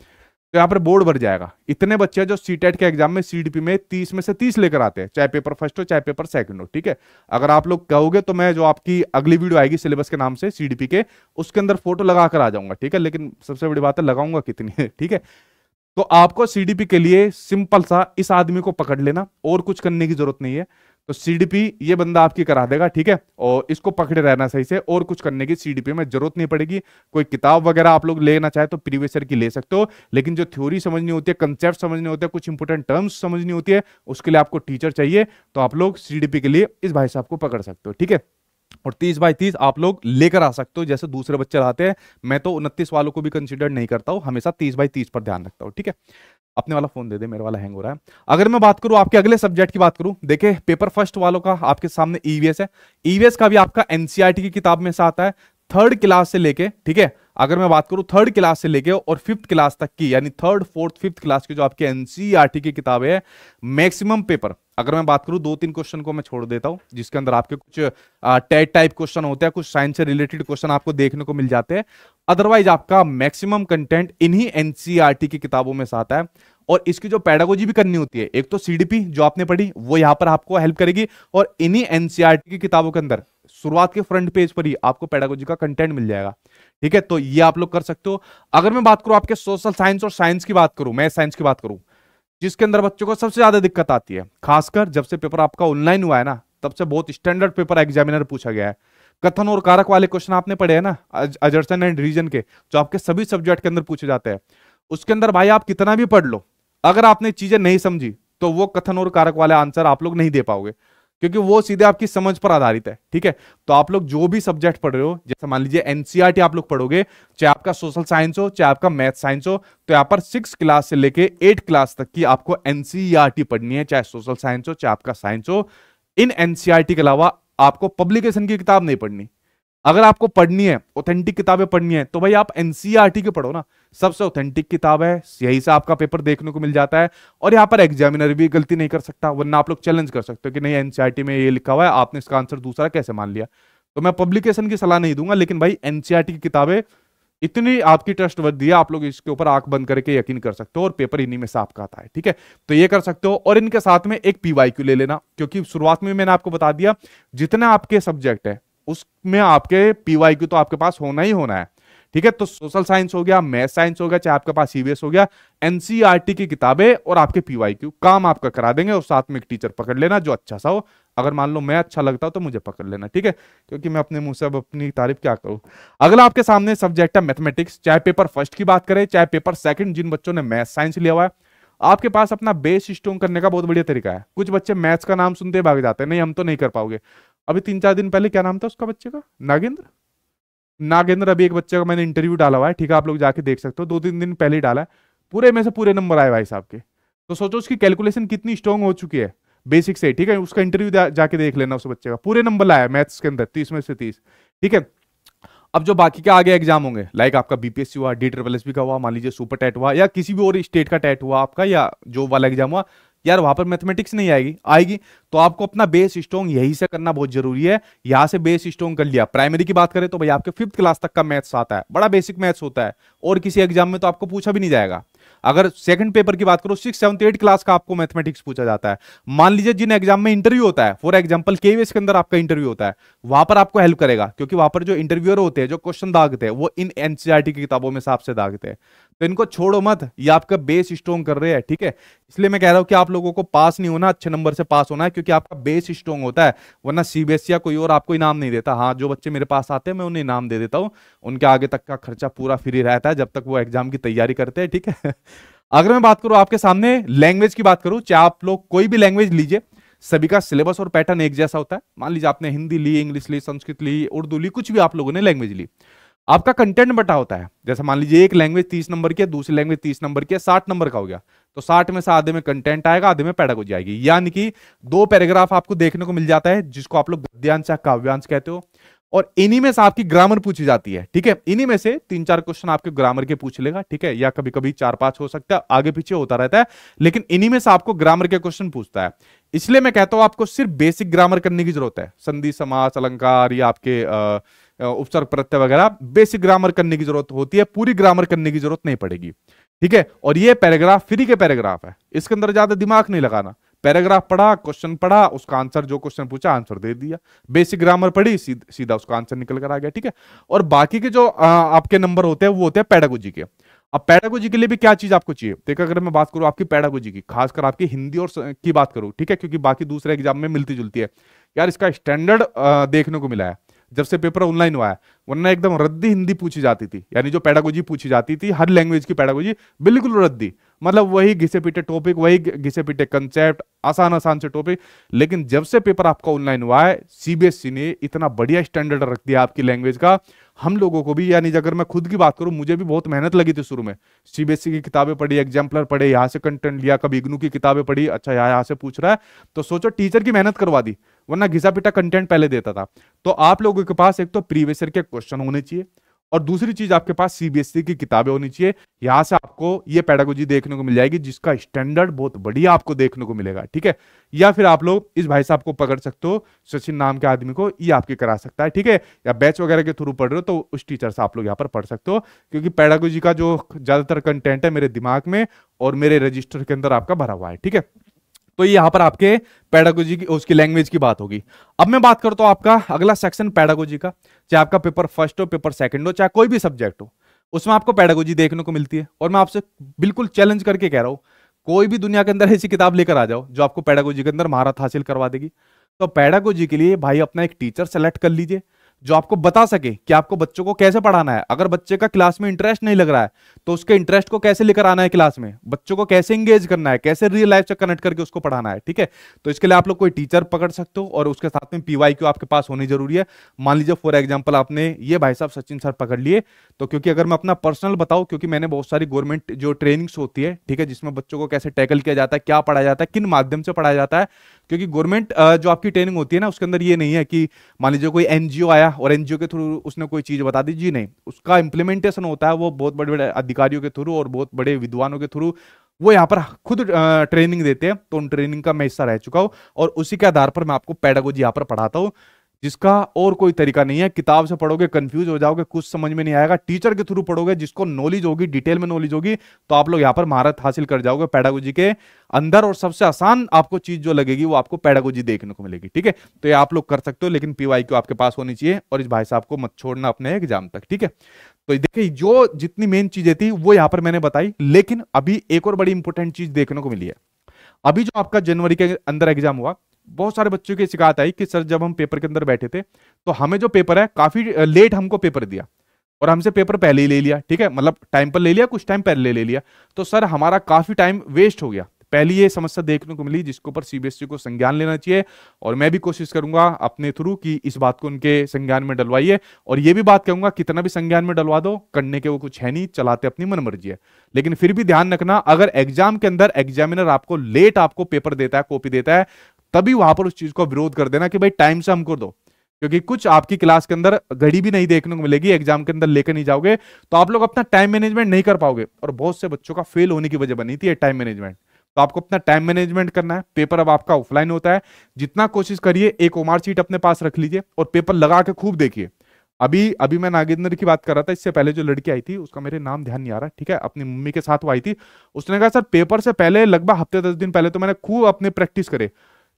तो यहाँ पर बोर्ड भर जाएगा इतने बच्चे जो सी e के एग्जाम में सी में तीस में से तीस लेकर आते हैं चाहे पेपर फर्स्ट हो चाहे पेपर सेकंड हो ठीक है अगर आप लोग कहोगे तो मैं जो आपकी अगली वीडियो आएगी सिलेबस के नाम से सी के उसके अंदर फोटो लगा कर आ जाऊंगा ठीक है लेकिन सबसे बड़ी बात है लगाऊंगा कितनी है ठीक है तो आपको सी के लिए सिंपल सा इस आदमी को पकड़ लेना और कुछ करने की जरूरत नहीं है तो सीडीपी ये बंदा आपकी करा देगा ठीक है और इसको पकड़े रहना सही से और कुछ करने की सीडीपी में जरूरत नहीं पड़ेगी कोई किताब वगैरह आप लोग लेना चाहे तो प्रीवियसर की ले सकते हो लेकिन जो थ्योरी समझनी होती है कंसेप्ट समझने होते हैं कुछ इंपोर्टेंट टर्म्स समझनी होती है उसके लिए आपको टीचर चाहिए तो आप लोग सी के लिए इस भाई साहब को पकड़ सकते हो ठीक है और तीस बाई तीस आप लोग लेकर आ सकते हो जैसे दूसरे बच्चे लाते हैं मैं तो उनतीस वालों को भी कंसिडर नहीं करता हूँ हमेशा तीस बाई तीस पर ध्यान रखता हूँ ठीक है अपने वाला फोन दे दे मेरे वाला हैंग हो रहा है अगर मैं बात करूं आपके अगले सब्जेक्ट की बात करूं देखे पेपर फर्स्ट वालों का आपके सामने ईवीएस e है ईवीएस e का भी आपका एनसीआरटी e की किताब में से आता है थर्ड क्लास से लेके ठीक है अगर मैं बात करूं थर्ड क्लास से लेके और फिफ्थ क्लास तक की यानी थर्ड फोर्थ फिफ्थ क्लास की जो आपकी एनसीईआरटी की किताबें है मैक्सिमम पेपर अगर मैं बात करूं दो तीन क्वेश्चन को मैं छोड़ देता हूं जिसके अंदर आपके कुछ टेट टाइप क्वेश्चन होते हैं कुछ साइंस से रिलेटेड क्वेश्चन आपको देखने को मिल जाते हैं अदरवाइज आपका मैक्सिमम कंटेंट इन्हीं एनसीईआरटी e की किताबों में से आता है और इसकी जो पैडागोजी भी करनी होती है एक तो सीडीपी जो आपने पढ़ी वो यहाँ पर आपको हेल्प करेगी और इन्हीं एनसीईआरटी e की किताबों के अंदर शुरुआत के फ्रंट पेज पर ही आपको पैडागोजी का कंटेंट मिल जाएगा ठीक है तो ये आप लोग कर सकते हो अगर मैं बात करूं आपके सोशल साइंस और साइंस की बात करूं मैथ साइंस की बात करूं जिसके अंदर बच्चों को सबसे ज्यादा दिक्कत आती है खासकर जब से पेपर आपका ऑनलाइन हुआ है ना तब से बहुत स्टैंडर्ड पेपर एग्जामिनर पूछा गया है कथन और कारक वाले क्वेश्चन आपने पढ़े हैं ना अजर्सन एंड रीजन के जो आपके सभी सब्जेक्ट के अंदर पूछे जाते हैं उसके अंदर भाई आप कितना भी पढ़ लो अगर आपने चीजें नहीं समझी तो वो कथन और कारक वाले आंसर आप लोग नहीं दे पाओगे क्योंकि वो सीधे आपकी समझ पर आधारित है ठीक है तो आप लोग जो भी सब्जेक्ट पढ़ रहे हो जैसे मान लीजिए एनसीआरटी आप लोग पढ़ोगे चाहे आपका सोशल साइंस हो चाहे आपका मैथ साइंस हो तो यहाँ पर सिक्स क्लास से लेके एट क्लास तक की आपको एनसीआरटी पढ़नी है चाहे सोशल साइंस हो चाहे आपका साइंस हो इन एनसीआरटी के अलावा आपको पब्लिकेशन की किताब नहीं पढ़नी अगर आपको पढ़नी है ऑथेंटिक किताबें पढ़नी है तो भाई आप एनसीईआरटी e के पढ़ो ना सबसे ऑथेंटिक किताब है यही से आपका पेपर देखने को मिल जाता है और यहाँ पर एग्जामिनर भी गलती नहीं कर सकता वरना आप लोग चैलेंज कर सकते हो कि नहीं एनसीईआरटी e में ये लिखा हुआ है आपने इसका आंसर दूसरा कैसे मान लिया तो मैं पब्लिकेशन की सलाह नहीं दूंगा लेकिन भाई एनसीआरटी e की किताबें इतनी आपकी ट्रस्ट वर्थ है आप लोग इसके ऊपर आंख बंद करके यकीन कर सकते हो और पेपर इन्हीं में से आपका आता है ठीक है तो ये कर सकते हो और इनके साथ में एक क्यू ले लेना क्योंकि शुरुआत में मैंने आपको बता दिया जितना आपके सब्जेक्ट है उसमें आपके क्यू तो आपके पास होना ही होना है ठीक है तो सोशल साइंस हो गया मैथ साइंस हो गया चाहे आपके पास सीबीएस हो गया एनसीईआरटी e की किताबें और आपके क्यू काम आपका करा देंगे और साथ में एक टीचर पकड़ लेना जो अच्छा सा हो अगर मान लो मैं अच्छा लगता हूं तो मुझे पकड़ लेना ठीक है क्योंकि मैं अपने मुंह से अब अपनी तारीफ क्या करूं अगला आपके सामने सब्जेक्ट है मैथमेटिक्स चाहे पेपर फर्स्ट की बात करें चाहे पेपर सेकंड जिन बच्चों ने मैथ साइंस लिया हुआ है आपके पास अपना बेस स्ट्रॉन्ग करने का बहुत बढ़िया तरीका है कुछ बच्चे मैथ्स का नाम सुनते भाग जाते हैं नहीं हम तो नहीं कर पाओगे अभी तीन चार दिन पहले क्या नाम था उसका बच्चे का नागेंद्र नागेंद्र अभी एक बच्चे का मैंने इंटरव्यू डाला हुआ है ठीक है आप लोग जाके देख सकते हो दो तीन दिन पहले डाला है पूरे में से पूरे नंबर आए भाई साहब के तो सोचो उसकी कैलकुलेशन कितनी स्ट्रॉन्ग हो चुकी है बेसिक से ठीक है उसका इंटरव्यू जाके देख लेना उस बच्चे का पूरे नंबर लाया मैथ्स के अंदर तीस में से तीस ठीक है अब जो बाकी के आगे एग्जाम होंगे लाइक आपका बीपीएससी हुआ डी ट्रिपल एस का हुआ मान लीजिए सुपर टेट हुआ या किसी भी और स्टेट का टेट हुआ आपका या जो वाला एग्जाम हुआ यार वहां पर मैथमेटिक्स नहीं आएगी आएगी तो आपको अपना बेस स्ट्रॉन्ग यही से करना बहुत जरूरी है यहां से बेस स्ट्रॉन्ग कर लिया प्राइमरी की बात करें तो भाई आपके फिफ्थ क्लास तक का मैथ्स आता है बड़ा बेसिक मैथ्स होता है और किसी एग्जाम में तो आपको पूछा भी नहीं जाएगा अगर सेकंड पेपर की बात करो सिक्स सेवन एट क्लास का आपको मैथमेटिक्स पूछा जाता है मान लीजिए जिन एग्जाम में इंटरव्यू होता है फॉर एग्जाम्पल केवीएस के अंदर आपका इंटरव्यू होता है वहां पर आपको हेल्प करेगा क्योंकि वहां पर जो इंटरव्यूअर होते हैं जो क्वेश्चन दागते हैं वो इन एनसीआर e की किताबों में हिसाब से दागते हैं तो इनको छोड़ो मत ये आपका बेस स्ट्रॉन्ग कर रहे हैं ठीक है इसलिए मैं कह रहा हूँ कि आप लोगों को पास नहीं होना अच्छे नंबर से पास होना है क्योंकि आपका बेस स्ट्रॉन्ग होता है वरना सीबीएसई e या कोई और आपको इनाम नहीं देता हाँ जो बच्चे मेरे पास आते हैं मैं उन्हें इनाम दे देता हूँ उनके आगे तक का खर्चा पूरा फ्री रहता है जब तक वो एग्जाम की तैयारी करते हैं ठीक है अगर मैं बात करूँ आपके सामने लैंग्वेज की बात करूँ चाहे आप लोग कोई भी लैंग्वेज लीजिए सभी का सिलेबस और पैटर्न एक जैसा होता है मान लीजिए आपने हिंदी ली इंग्लिश ली संस्कृत ली उर्दू ली कुछ भी आप लोगों ने लैंग्वेज ली आपका कंटेंट बटा होता है जैसे मान लीजिए एक लैंग्वेज तीस नंबर की है दूसरी लैंग्वेज तीस नंबर की है साठ नंबर का हो गया तो साठ में से आधे में कंटेंट आएगा आधे में हो जाएगी यानी कि दो पैराग्राफ आपको देखने को मिल जाता है जिसको आप लोग गद्यांश या काव्यांश कहते हो और इन्हीं में से आपकी ग्रामर पूछी जाती है ठीक है इन्हीं में से तीन चार क्वेश्चन आपके ग्रामर के पूछ लेगा ठीक है या कभी कभी चार पांच हो सकता है आगे पीछे होता रहता है लेकिन इन्हीं में से आपको ग्रामर के क्वेश्चन पूछता है इसलिए मैं कहता हूं आपको सिर्फ बेसिक ग्रामर करने की जरूरत है संधि समास अलंकार या आपके अः उपसर्ग प्रत्यय वगैरह बेसिक ग्रामर करने की जरूरत होती है पूरी ग्रामर करने की जरूरत नहीं पड़ेगी ठीक है और ये पैराग्राफ फ्री के पैराग्राफ है इसके अंदर ज्यादा दिमाग नहीं लगाना पैराग्राफ पढ़ा क्वेश्चन पढ़ा उसका आंसर जो क्वेश्चन पूछा आंसर दे दिया बेसिक ग्रामर पढ़ी सीध, सीधा उसका आंसर निकल कर आ गया ठीक है और बाकी के जो आ, आपके नंबर होते हैं वो होते हैं पैडागोजी के अब पैडागोजी के लिए भी क्या चीज आपको चाहिए देखो अगर मैं बात करूं आपकी पैडागोजी की खासकर आपकी हिंदी और की बात करूं ठीक है क्योंकि बाकी दूसरे एग्जाम में मिलती जुलती है यार इसका स्टैंडर्ड देखने को मिला है जब से पेपर ऑनलाइन हुआ है वरना एकदम रद्दी हिंदी पूछी जाती थी यानी जो पैडागोजी पूछी जाती थी हर लैंग्वेज की पैडागोजी बिल्कुल रद्दी मतलब वही घिसे पीटे टॉपिक वही घिसे पीटे कंसेप्ट आसान आसान से टॉपिक लेकिन जब से पेपर आपका ऑनलाइन हुआ है सीबीएसई ने इतना बढ़िया स्टैंडर्ड रख दिया आपकी लैंग्वेज का हम लोगों को भी यानी अगर मैं खुद की बात करूं मुझे भी बहुत मेहनत लगी थी शुरू में सीबीएसई की किताबें पढ़ी एग्जाम्पलर पढ़े यहाँ से कंटेंट लिया कभी इग्नू की किताबें पढ़ी अच्छा यहाँ यहाँ से पूछ रहा है तो सोचो टीचर की मेहनत करवा दी वरना घिसा पिटा कंटेंट पहले देता था तो आप लोगों के पास एक तो प्रीवियस ईयर के क्वेश्चन होने चाहिए और दूसरी चीज आपके पास सीबीएसई e की किताबें होनी चाहिए यहां से आपको ये पैडागोजी देखने को मिल जाएगी जिसका स्टैंडर्ड बहुत बढ़िया आपको देखने को मिलेगा ठीक है या फिर आप लोग इस भाई साहब को पकड़ सकते हो सचिन नाम के आदमी को ये आपके करा सकता है ठीक है या बैच वगैरह के थ्रू पढ़ रहे हो तो उस टीचर से आप लोग यहाँ पर पढ़ सकते हो क्योंकि पैडागोजी का जो ज्यादातर कंटेंट है मेरे दिमाग में और मेरे रजिस्टर के अंदर आपका भरा हुआ है ठीक है तो ये यहां पर आपके पैडागोजी की उसकी लैंग्वेज की बात होगी अब मैं बात करता हूं आपका अगला सेक्शन पैडागोजी का चाहे आपका पेपर फर्स्ट हो पेपर सेकंड हो चाहे कोई भी सब्जेक्ट हो उसमें आपको पैडागोजी देखने को मिलती है और मैं आपसे बिल्कुल चैलेंज करके कह रहा हूं कोई भी दुनिया के अंदर ऐसी किताब लेकर आ जाओ जो आपको पैडागोजी के अंदर महारत हासिल करवा देगी तो पैडागोजी के लिए भाई अपना एक टीचर सेलेक्ट कर लीजिए जो आपको बता सके कि आपको बच्चों को कैसे पढ़ाना है अगर बच्चे का क्लास में इंटरेस्ट नहीं लग रहा है तो उसके इंटरेस्ट को कैसे लेकर आना है क्लास में बच्चों को कैसे इंगेज करना है कैसे रियल लाइफ से कनेक्ट करके उसको पढ़ाना है ठीक है तो इसके लिए आप लोग कोई टीचर पकड़ सकते हो और उसके साथ में पीवाई क्यू आपके पास होनी जरूरी है मान लीजिए फॉर एग्जाम्पल आपने ये भाई साहब सचिन सर पकड़ लिए तो क्योंकि अगर मैं अपना पर्सनल बताऊँ क्योंकि मैंने बहुत सारी गवर्नमेंट जो ट्रेनिंग्स होती है ठीक है जिसमें बच्चों को कैसे टैकल किया जाता है क्या पढ़ाया जाता है किन माध्यम से पढ़ाया जाता है क्योंकि गवर्नमेंट जो आपकी ट्रेनिंग होती है ना उसके अंदर ये नहीं है कि मान लीजिए कोई एनजीओ आया और एनजीओ के थ्रू उसने कोई चीज़ बता दी जी नहीं उसका इम्प्लीमेंटेशन होता है वो बहुत बड़े बड़े अधिकारियों के थ्रू और बहुत बड़े विद्वानों के थ्रू वो यहाँ पर खुद ट्रेनिंग देते हैं तो उन ट्रेनिंग का मैं हिस्सा रह चुका हूँ और उसी के आधार पर मैं आपको पैडागोजी यहाँ पर पढ़ाता हूँ जिसका और कोई तरीका नहीं है किताब से पढ़ोगे कंफ्यूज हो जाओगे कुछ समझ में नहीं आएगा टीचर के थ्रू पढ़ोगे जिसको नॉलेज होगी डिटेल में नॉलेज होगी तो आप लोग यहाँ पर महारत हासिल कर जाओगे पैडागोजी के अंदर और सबसे आसान आपको चीज जो लगेगी वो आपको पैडागोजी देखने को मिलेगी ठीक है तो ये आप लोग कर सकते हो लेकिन पीवाई क्यू आपके पास होनी चाहिए और इस भाई साहब को मत छोड़ना अपने एग्जाम तक ठीक है तो देखिए जो जितनी मेन चीजें थी वो यहाँ पर मैंने बताई लेकिन अभी एक और बड़ी इंपॉर्टेंट चीज देखने को मिली है अभी जो आपका जनवरी के अंदर एग्जाम हुआ बहुत सारे बच्चों की शिकायत आई कि सर जब हम पेपर के अंदर बैठे थे तो हमें जो पेपर है काफ़ी लेट हमको पेपर दिया और हमसे पेपर पहले ही ले लिया ठीक है मतलब टाइम पर ले लिया कुछ टाइम पहले ले लिया तो सर हमारा काफ़ी टाइम वेस्ट हो गया पहली ये समस्या देखने को मिली जिसके ऊपर सीबीएसई e को संज्ञान लेना चाहिए और मैं भी कोशिश करूंगा अपने थ्रू कि इस बात को उनके संज्ञान में डलवाइए और ये भी बात कहूंगा कितना भी संज्ञान में डलवा दो करने के वो कुछ है नहीं चलाते अपनी मन मर्जी है लेकिन फिर भी ध्यान रखना अगर एग्जाम के अंदर एग्जामिनर आपको लेट आपको पेपर देता है कॉपी देता है तभी वहां पर उस चीज को विरोध कर देना कि भाई टाइम से हमको दो क्योंकि कुछ आपकी क्लास के अंदर घड़ी भी नहीं देखने को मिलेगी एग्जाम के अंदर लेकर नहीं जाओगे तो आप लोग अपना टाइम मैनेजमेंट नहीं कर पाओगे और बहुत से बच्चों का फेल होने की वजह बनी थी टाइम मैनेजमेंट तो आपको अपना टाइम मैनेजमेंट करना है पेपर अब आपका ऑफलाइन होता है जितना कोशिश करिए एक ओमार सीट अपने पास रख लीजिए और पेपर लगा के खूब देखिए अभी अभी मैं नागेंद्र की बात कर रहा था इससे पहले जो लड़की आई थी उसका मेरे नाम ध्यान नहीं आ रहा ठीक है अपनी मम्मी के साथ वो आई थी उसने कहा सर पेपर से पहले लगभग हफ्ते दस दिन पहले तो मैंने खूब अपने प्रैक्टिस करे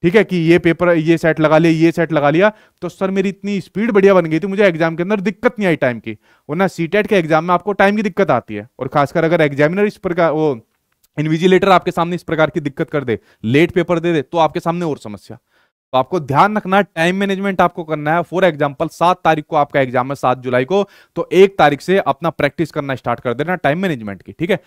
ठीक है कि ये पेपर ये सेट लगा लिया ये सेट लगा लिया तो सर मेरी इतनी स्पीड बढ़िया बन गई थी मुझे एग्जाम के अंदर दिक्कत नहीं आई टाइम की वरना सी e के एग्जाम में आपको टाइम की दिक्कत आती है और खासकर अगर एग्जामिनर इस प्रकार वो इनविजिलेटर आपके सामने इस प्रकार की दिक्कत कर दे लेट पेपर दे दे तो आपके सामने और समस्या तो आपको ध्यान रखना टाइम मैनेजमेंट आपको करना है फॉर एग्जाम्पल सात तारीख को आपका एग्जाम है सात जुलाई को तो एक तारीख से अपना प्रैक्टिस करना स्टार्ट कर देना टाइम मैनेजमेंट की ठीक है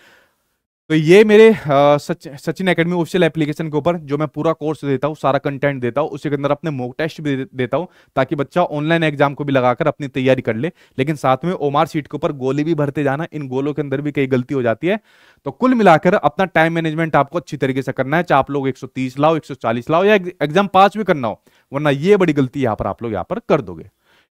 तो ये मेरे सच, सचिन एकेडमी ऑफिशियल एप्लीकेशन के ऊपर जो मैं पूरा कोर्स देता हूँ सारा कंटेंट देता हूँ उसी के अंदर अपने मोक टेस्ट भी देता हूँ ताकि बच्चा ऑनलाइन एग्जाम को भी लगाकर अपनी तैयारी कर ले लेकिन साथ में ओमार सीट के ऊपर गोली भी भरते जाना इन गोलों के अंदर भी कई गलती हो जाती है तो कुल मिलाकर अपना टाइम मैनेजमेंट आपको अच्छी तरीके से करना है चाहे आप लोग एक लाओ एक लाओ या एग्जाम पास भी करना हो वरना ये बड़ी गलती यहाँ पर आप लोग यहाँ पर कर दोगे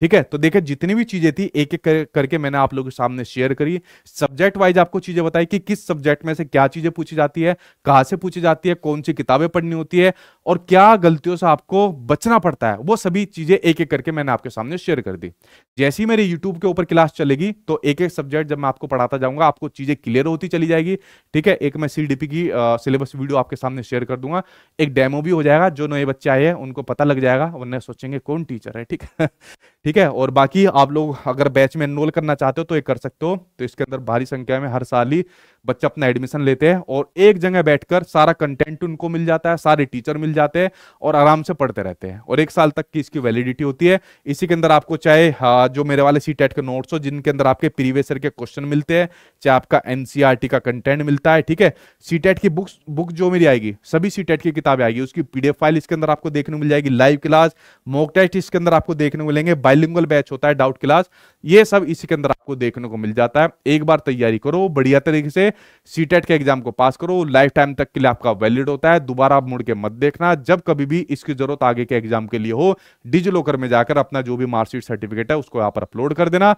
ठीक है तो देखे जितनी भी चीजें थी एक एक कर, करके मैंने आप लोगों के सामने शेयर करी सब्जेक्ट वाइज आपको चीजें बताई कि किस सब्जेक्ट में से क्या चीजें पूछी जाती है कहाँ से पूछी जाती है कौन सी किताबें पढ़नी होती है और क्या गलतियों से आपको बचना पड़ता है वो सभी चीजें एक एक करके मैंने आपके सामने शेयर कर दी जैसे ही मेरे यूट्यूब के ऊपर क्लास चलेगी तो एक एक सब्जेक्ट जब मैं आपको पढ़ाता जाऊंगा आपको चीजें क्लियर होती चली जाएगी ठीक है एक मैं सी की सिलेबस वीडियो आपके सामने शेयर कर दूंगा एक डेमो भी हो जाएगा जो नए बच्चे आए हैं उनको पता लग जाएगा वरना सोचेंगे कौन टीचर है ठीक है ठीक ठीक है और बाकी आप लोग अगर बैच में एनरोल करना चाहते हो तो ये कर सकते हो तो इसके अंदर भारी संख्या में हर साल ही बच्चे अपना एडमिशन लेते हैं और एक जगह बैठकर सारा कंटेंट उनको मिल जाता है सारे टीचर मिल जाते हैं और आराम से पढ़ते रहते हैं और एक साल तक की इसकी वैलिडिटी होती है इसी के अंदर आपको चाहे हाँ, जो मेरे वाले सी टेट e के नोट्स हो जिनके अंदर आपके प्रीवियस ईयर के क्वेश्चन मिलते हैं चाहे आपका एनसीआरटी e का कंटेंट मिलता है ठीक है सी टेट e की बुक्स बुक जो मेरी आएगी सभी सी टेट की किताबें आएगी उसकी पी फाइल इसके अंदर आपको देखने को मिल जाएगी लाइव क्लास मॉक टेस्ट इसके अंदर आपको देखने को मिलेंगे बाइलिंगल बैच होता है डाउट क्लास ये सब इसी के अंदर आपको देखने को मिल जाता है एक बार तैयारी करो बढ़िया तरीके से सी e के एग्जाम को पास करो लाइफ टाइम तक के लिए आपका वैलिड होता है दोबारा आप मुड़ के मत देखना जब कभी भी इसकी जरूरत आगे के एग्जाम के लिए हो डिजी लॉकर में जाकर अपना जो भी मार्कशीट सर्टिफिकेट है उसको यहाँ पर अपलोड कर देना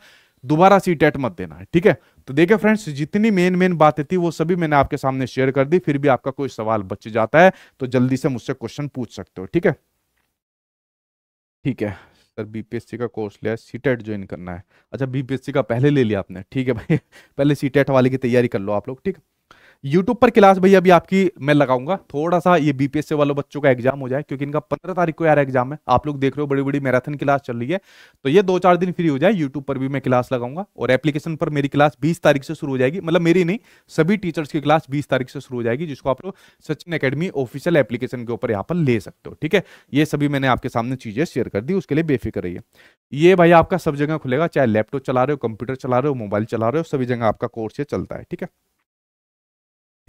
दोबारा सी टेट e मत देना है ठीक है तो देखिए फ्रेंड्स जितनी मेन मेन बातें थी वो सभी मैंने आपके सामने शेयर कर दी फिर भी आपका कोई सवाल बच जाता है तो जल्दी से मुझसे क्वेश्चन पूछ सकते हो ठीक है ठीक है सर बीपीएससी का कोर्स लिया सी टेट ज्वाइन करना है अच्छा बीपीएससी का पहले ले लिया आपने ठीक है भाई पहले सी टेट e वाले की तैयारी कर लो आप लोग ठीक है यूट्यूब पर क्लास भैया अभी आपकी मैं लगाऊंगा थोड़ा सा ये बीपीएससी वालों बच्चों का एग्जाम हो जाए क्योंकि इनका पंद्रह तारीख को यार एग्जाम है आप लोग देख रहे हो बड़ी बड़ी मैराथन क्लास चल रही है तो ये दो चार दिन फ्री हो जाए यूट्यूब पर भी मैं क्लास लगाऊंगा और एप्लीकेशन पर मेरी क्लास बीस तारीख से शुरू हो जाएगी मतलब मेरी नहीं सभी टीचर्स की क्लास बीस तारीख से शुरू हो जाएगी जिसको आप लोग सचिन अकेडमी ऑफिशियल एप्लीकेशन के ऊपर यहाँ पर ले सकते हो ठीक है ये सभी मैंने आपके सामने चीजें शेयर कर दी उसके लिए बेफिक्र रही ये भाई आपका सब जगह खुलेगा चाहे लैपटॉप चला रहे हो कंप्यूटर चला रहे हो मोबाइल चला रहे हो सभी जगह आपका कोर्स ये चलता है ठीक है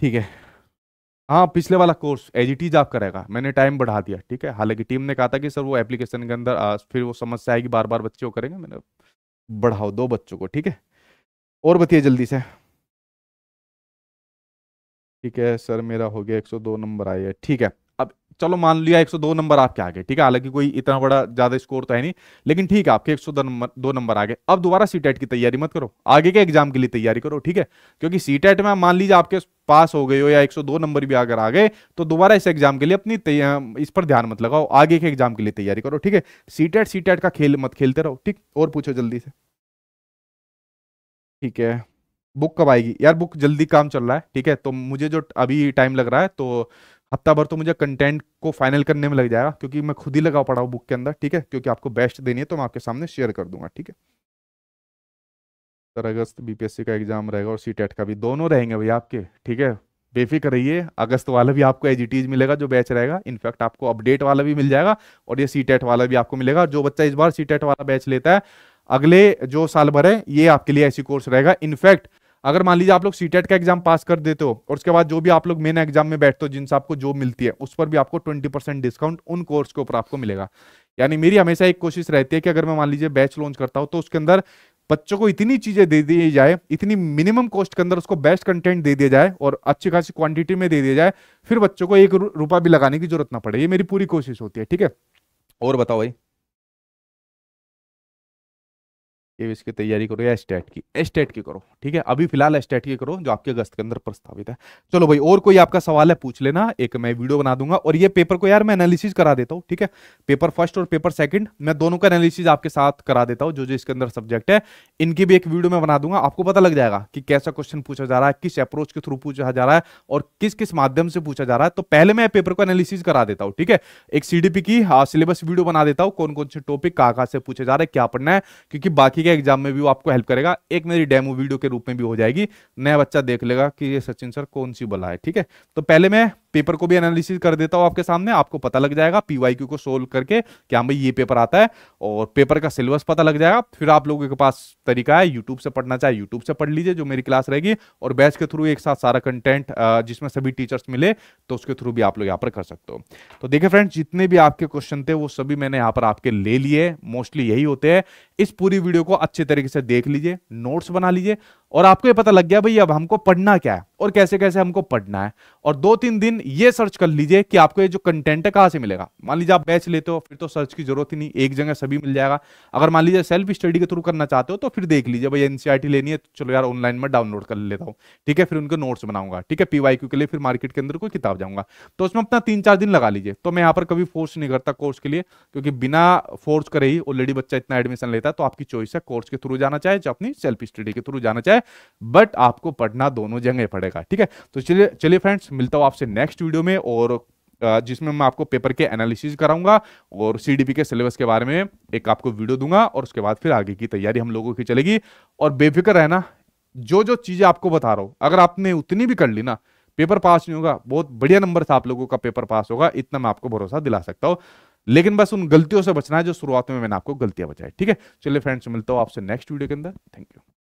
ठीक है हाँ पिछले वाला कोर्स एज इट इज आप करेगा मैंने टाइम बढ़ा दिया ठीक है हालांकि टीम ने कहा था कि सर वो एप्लीकेशन के अंदर आ, फिर वो समस्या आएगी बार बार बच्चे को करेंगे मैंने बढ़ाओ दो बच्चों को ठीक है और बताइए जल्दी से ठीक है सर मेरा हो गया 102 नंबर आया ठीक है चलो मान लिया 102 नंबर आपके आगे ठीक है हालांकि कोई इतना बड़ा ज्यादा स्कोर तो है नहीं लेकिन ठीक है आपके 102 नंबर दो नंबर आगे अब दोबारा सी e की तैयारी मत करो आगे के एग्जाम के लिए तैयारी करो ठीक है क्योंकि सी e में आप मान लीजिए आपके पास हो गए हो या 102 नंबर भी अगर आ गए तो दोबारा इस एग्जाम के लिए अपनी इस पर ध्यान मत लगाओ आगे के एग्जाम के लिए तैयारी करो ठीक है सी टेट सी टेट का खेल मत खेलते रहो ठीक और पूछो जल्दी से ठीक है बुक कब आएगी यार बुक जल्दी काम चल रहा है ठीक है तो मुझे जो अभी टाइम लग रहा है तो हफ्ता भर तो मुझे कंटेंट को फाइनल करने में लग जाएगा क्योंकि मैं खुद ही लगा पड़ा हूँ बुक के अंदर ठीक है क्योंकि आपको बेस्ट देनी है तो मैं आपके सामने शेयर कर दूंगा ठीक है सर अगस्त बीपीएससी का एग्जाम रहेगा और सी e का भी दोनों रहेंगे भैया आपके ठीक है बेफिक्र रहिए अगस्त वाला भी आपको एजिटीज मिलेगा जो बैच रहेगा इनफैक्ट आपको अपडेट वाला भी मिल जाएगा और ये सी e वाला भी आपको मिलेगा जो बच्चा इस बार सी e वाला बैच लेता है अगले जो साल भर है ये आपके लिए ऐसी कोर्स रहेगा इनफैक्ट अगर मान लीजिए आप लोग सी e का एग्जाम पास कर देते हो और उसके बाद जो भी आप लोग मेन एग्जाम में बैठते हो जिनसे आपको जॉब मिलती है उस पर भी आपको ट्वेंटी परसेंट डिस्काउंट उन कोर्स के ऊपर आपको मिलेगा यानी मेरी हमेशा एक कोशिश रहती है कि अगर मैं मान लीजिए बैच लॉन्च करता हूँ तो उसके अंदर बच्चों को इतनी चीजें दे दी जाए इतनी मिनिमम कॉस्ट के अंदर उसको बेस्ट कंटेंट दे दिया जाए और अच्छी खासी क्वांटिटी में दे दिया जाए फिर बच्चों को एक रुपया भी लगाने की जरूरत ना पड़े ये मेरी पूरी कोशिश होती है ठीक है और बताओ भाई ये इसकी तैयारी करो या स्टेट की स्टेट की करो ठीक है अभी फिलहाल स्टेट की करो जो आपके अगस्त के अंदर प्रस्तावित है चलो भाई और कोई आपका सवाल है पूछ लेना एक मैं वीडियो बना दूंगा और ये पेपर को यार मैं एनालिसिस करा देता हूँ ठीक है पेपर फर्स्ट और पेपर सेकंड मैं दोनों का एनालिसिस आपके साथ करा देता हूँ जो जो इसके अंदर सब्जेक्ट है इनकी भी एक वीडियो में बना दूंगा आपको पता लग जाएगा कि कैसा क्वेश्चन पूछा जा रहा है किस अप्रोच के थ्रू पूछा जा रहा है और किस किस माध्यम से पूछा जा रहा है तो पहले मैं पेपर को एनालिसिस करा देता हूँ ठीक है एक सीडीपी की सिलेबस वीडियो बना देता हूँ कौन कौन से टॉपिक कहाँ कहाँ से पूछे जा रहे हैं क्या पढ़ना है क्योंकि बाकी के एग्जाम में भी वो आपको हेल्प करेगा एक मेरी डेमो वीडियो के रूप में भी हो जाएगी नया बच्चा देख लेगा कि ये सचिन सर कौन सी बोला है ठीक है तो पहले मैं पेपर को भी एनालिसिस कर देता हूँ आपके सामने आपको पता लग जाएगा पीवाईक्यू को सोल्व करके कि हाँ भाई ये पेपर आता है और पेपर का सिलेबस पता लग जाएगा फिर आप लोगों के पास तरीका है यूट्यूब से पढ़ना चाहे यूट्यूब से पढ़ लीजिए जो मेरी क्लास रहेगी और बैच के थ्रू एक साथ सारा कंटेंट जिसमें सभी टीचर्स मिले तो उसके थ्रू भी आप लोग यहाँ पर कर सकते हो तो देखिए फ्रेंड्स जितने भी आपके क्वेश्चन थे वो सभी मैंने यहाँ पर आपके ले लिए मोस्टली यही होते हैं इस पूरी वीडियो को अच्छे तरीके से देख लीजिए नोट्स बना लीजिए और आपको ये पता लग गया भाई अब हमको पढ़ना क्या है और कैसे कैसे हमको पढ़ना है और दो तीन दिन ये सर्च कर लीजिए कि आपको ये जो कंटेंट है कहाँ से मिलेगा मान लीजिए आप बैच लेते हो फिर तो सर्च की जरूरत ही नहीं एक जगह सभी मिल जाएगा अगर मान लीजिए सेल्फ स्टडी के थ्रू करना चाहते हो तो फिर देख लीजिए भाई एनसीआरटी e लेनी है तो चलो यार ऑनलाइन में डाउनलोड कर लेता हूँ ठीक है फिर उनके नोट्स बनाऊंगा ठीक है पीवाई के लिए फिर मार्केट के अंदर कोई किताब जाऊंगा तो उसमें अपना तीन चार दिन लगा लीजिए तो मैं यहाँ पर कभी फोर्स नहीं करता कोर्स के लिए क्योंकि बिना फोर्स करे ही ऑलरेडी बच्चा इतना एडमिशन लेता है तो आपकी चॉइस है कोर्स के थ्रू जाना चाहे अपनी सेल्फ स्टडी के थ्रू जाना चाहे है बट आपको पढ़ना दोनों जगह पड़ेगा ठीक है तो चलिए चलिए फ्रेंड्स मिलता हूँ आपसे नेक्स्ट वीडियो में और जिसमें मैं आपको पेपर के एनालिसिस कराऊंगा और सीडीपी के सिलेबस के बारे में एक आपको वीडियो दूंगा और उसके बाद फिर आगे की तैयारी हम लोगों की चलेगी और बेफिक्र रहना जो जो चीजें आपको बता रहा हूं अगर आपने उतनी भी कर ली ना पेपर पास नहीं होगा बहुत बढ़िया नंबर से आप लोगों का पेपर पास होगा इतना मैं आपको भरोसा दिला सकता हूं लेकिन बस उन गलतियों से बचना है जो शुरुआत में मैंने आपको गलतियां बचाई ठीक है चलिए फ्रेंड्स मिलता हूं आपसे नेक्स्ट वीडियो के अंदर थैंक यू